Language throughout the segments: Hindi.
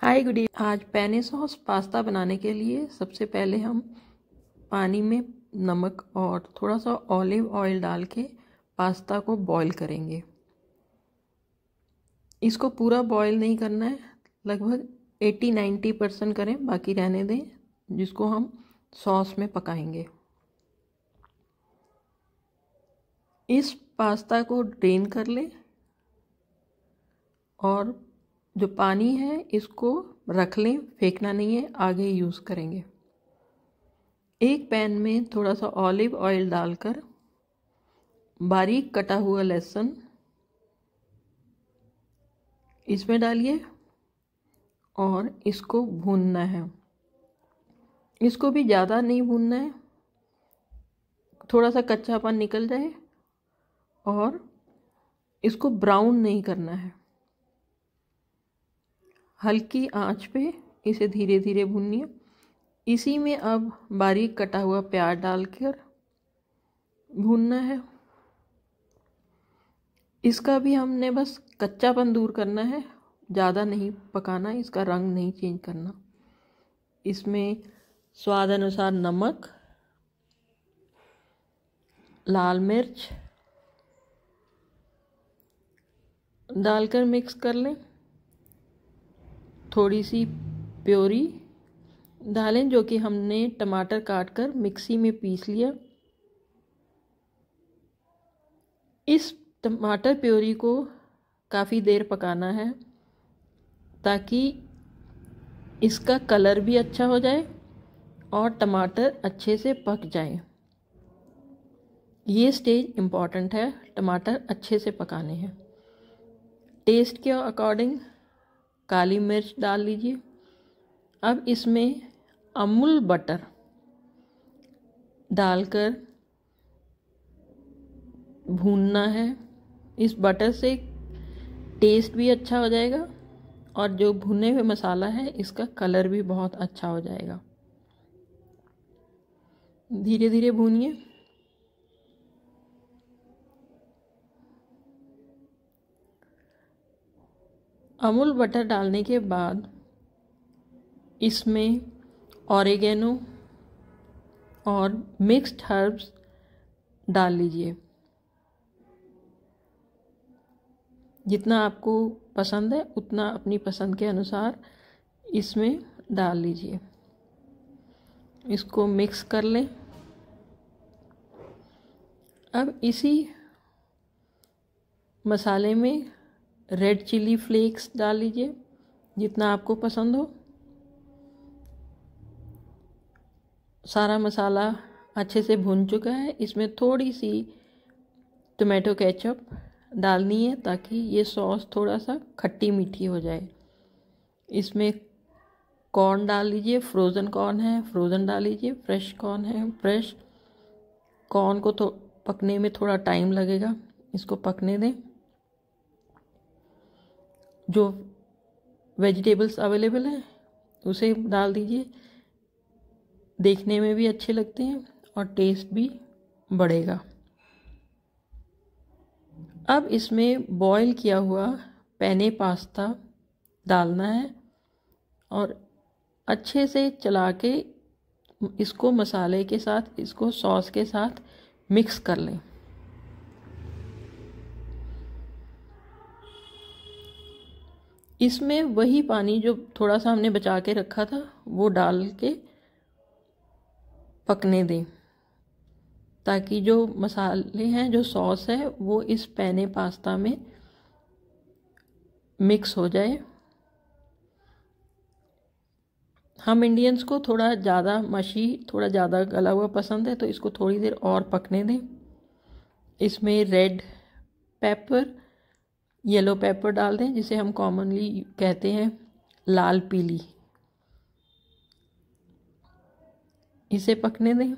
हाय गुड इवनिंग आज पैने सॉस पास्ता बनाने के लिए सबसे पहले हम पानी में नमक और थोड़ा सा ऑलिव ऑयल डाल के पास्ता को बॉईल करेंगे इसको पूरा बॉईल नहीं करना है लगभग 80-90 परसेंट करें बाकी रहने दें जिसको हम सॉस में पकाएंगे इस पास्ता को ड्रेन कर लें और जो पानी है इसको रख लें फेंकना नहीं है आगे यूज़ करेंगे एक पैन में थोड़ा सा ऑलिव ऑयल डालकर बारीक कटा हुआ लहसुन इसमें डालिए और इसको भूनना है इसको भी ज़्यादा नहीं भूनना है थोड़ा सा कच्चापन निकल जाए और इसको ब्राउन नहीं करना है हल्की आंच पे इसे धीरे धीरे भूनिए इसी में अब बारीक कटा हुआ प्याज डालकर भूनना है इसका भी हमने बस कच्चापन दूर करना है ज़्यादा नहीं पकाना इसका रंग नहीं चेंज करना इसमें स्वाद अनुसार नमक लाल मिर्च डालकर मिक्स कर लें थोड़ी सी प्योरी डालें जो कि हमने टमाटर काट कर मिक्सी में पीस लिया इस टमाटर प्योरी को काफ़ी देर पकाना है ताकि इसका कलर भी अच्छा हो जाए और टमाटर अच्छे से पक जाए ये स्टेज इम्पॉर्टेंट है टमाटर अच्छे से पकाने हैं टेस्ट के अकॉर्डिंग काली मिर्च डाल लीजिए अब इसमें अमूल बटर डालकर भूनना है इस बटर से टेस्ट भी अच्छा हो जाएगा और जो भुने हुए मसाला है इसका कलर भी बहुत अच्छा हो जाएगा धीरे धीरे भूनिए अमूल बटर डालने के बाद इसमें ऑरिगेनो और मिक्स्ड हर्ब्स डाल लीजिए जितना आपको पसंद है उतना अपनी पसंद के अनुसार इसमें डाल लीजिए इसको मिक्स कर लें अब इसी मसाले में रेड चिली फ्लेक्स डाल लीजिए जितना आपको पसंद हो सारा मसाला अच्छे से भुन चुका है इसमें थोड़ी सी टोमेटो केचप डालनी है ताकि ये सॉस थोड़ा सा खट्टी मीठी हो जाए इसमें कॉर्न डाल लीजिए फ्रोज़न कॉर्न है फ्रोज़न डाल लीजिए फ्रेश कॉर्न है फ्रेश कॉर्न को तो पकने में थोड़ा टाइम लगेगा इसको पकने दें जो वेजिटेबल्स अवेलेबल हैं उसे डाल दीजिए देखने में भी अच्छे लगते हैं और टेस्ट भी बढ़ेगा अब इसमें बॉईल किया हुआ पैने पास्ता डालना है और अच्छे से चला के इसको मसाले के साथ इसको सॉस के साथ मिक्स कर लें इसमें वही पानी जो थोड़ा सा हमने बचा के रखा था वो डाल के पकने दें ताकि जो मसाले हैं जो सॉस है वो इस पैने पास्ता में मिक्स हो जाए हम इंडियंस को थोड़ा ज़्यादा मशी थोड़ा ज़्यादा गला हुआ पसंद है तो इसको थोड़ी देर और पकने दें इसमें रेड पेपर येलो पेपर डाल दें जिसे हम कॉमनली कहते हैं लाल पीली इसे पकने दें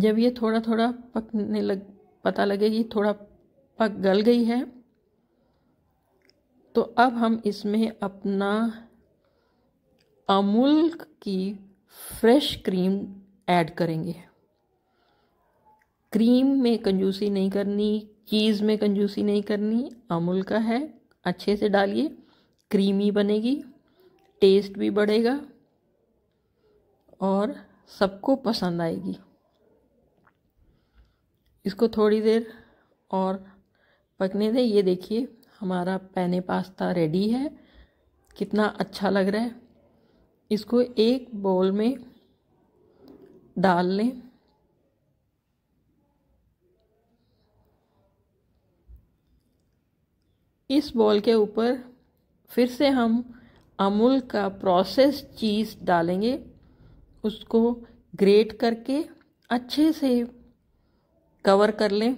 जब ये थोड़ा थोड़ा पकने लग पता लगेगी थोड़ा पक गल गई है तो अब हम इसमें अपना अमूल की फ्रेश क्रीम ऐड करेंगे क्रीम में कंजूसी नहीं करनी चीज़ में कंजूसी नहीं करनी अमूल का है अच्छे से डालिए क्रीमी बनेगी टेस्ट भी बढ़ेगा और सबको पसंद आएगी इसको थोड़ी देर और पकने दें ये देखिए हमारा पैने पास्ता रेडी है कितना अच्छा लग रहा है इसको एक बोल में डाल लें इस बॉल के ऊपर फिर से हम अमूल का प्रोसेस चीज़ डालेंगे उसको ग्रेट करके अच्छे से कवर कर लें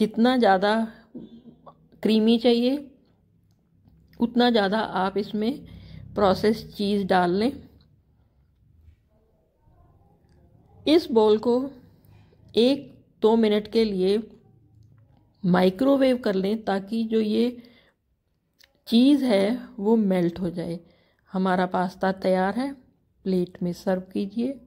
जितना ज़्यादा क्रीमी चाहिए उतना ज़्यादा आप इसमें प्रोसेस चीज़ डाल लें इस बॉल को एक दो मिनट के लिए माइक्रोवेव कर लें ताकि जो ये चीज़ है वो मेल्ट हो जाए हमारा पास्ता तैयार है प्लेट में सर्व कीजिए